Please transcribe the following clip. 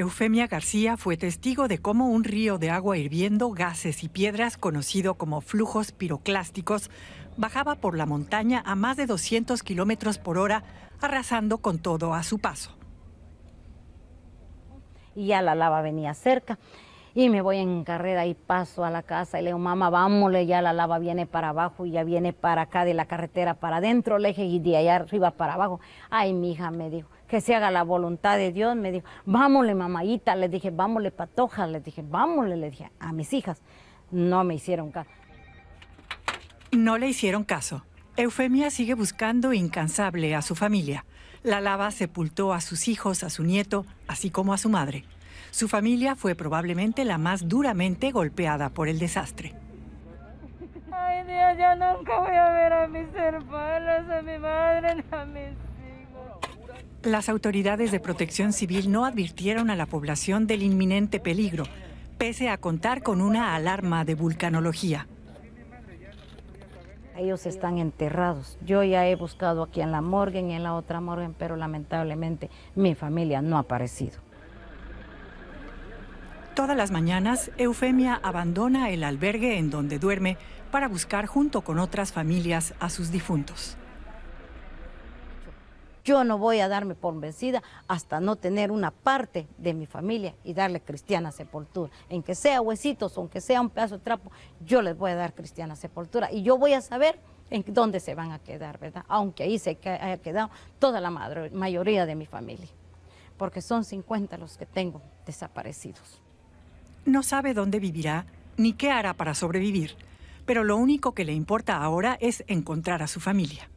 Eufemia García fue testigo de cómo un río de agua hirviendo, gases y piedras, conocido como flujos piroclásticos, bajaba por la montaña a más de 200 kilómetros por hora, arrasando con todo a su paso. Y ya la lava venía cerca. Y me voy en carrera y paso a la casa y le digo, mamá, vámonos, ya la lava viene para abajo y ya viene para acá de la carretera para adentro, le dije, y de allá arriba para abajo. Ay, mi hija me dijo, que se haga la voluntad de Dios. Me dijo, vámonle mamayita, le dije, vámonle patoja, le dije, vámonle, le dije a mis hijas. No me hicieron caso. No le hicieron caso. Eufemia sigue buscando incansable a su familia. La lava sepultó a sus hijos, a su nieto, así como a su madre. Su familia fue probablemente la más duramente golpeada por el desastre. Ay Dios, yo nunca voy a ver a mis hermanos, a mi madre, a mis las autoridades de protección civil no advirtieron a la población del inminente peligro, pese a contar con una alarma de vulcanología. Ellos están enterrados. Yo ya he buscado aquí en la morgue y en la otra morgue, pero lamentablemente mi familia no ha aparecido. Todas las mañanas, Eufemia abandona el albergue en donde duerme para buscar junto con otras familias a sus difuntos yo no voy a darme por vencida hasta no tener una parte de mi familia y darle cristiana sepultura. En que sea huesitos, aunque sea un pedazo de trapo, yo les voy a dar cristiana sepultura y yo voy a saber en dónde se van a quedar, ¿verdad? Aunque ahí se haya quedado toda la madre, mayoría de mi familia, porque son 50 los que tengo desaparecidos. No sabe dónde vivirá ni qué hará para sobrevivir, pero lo único que le importa ahora es encontrar a su familia.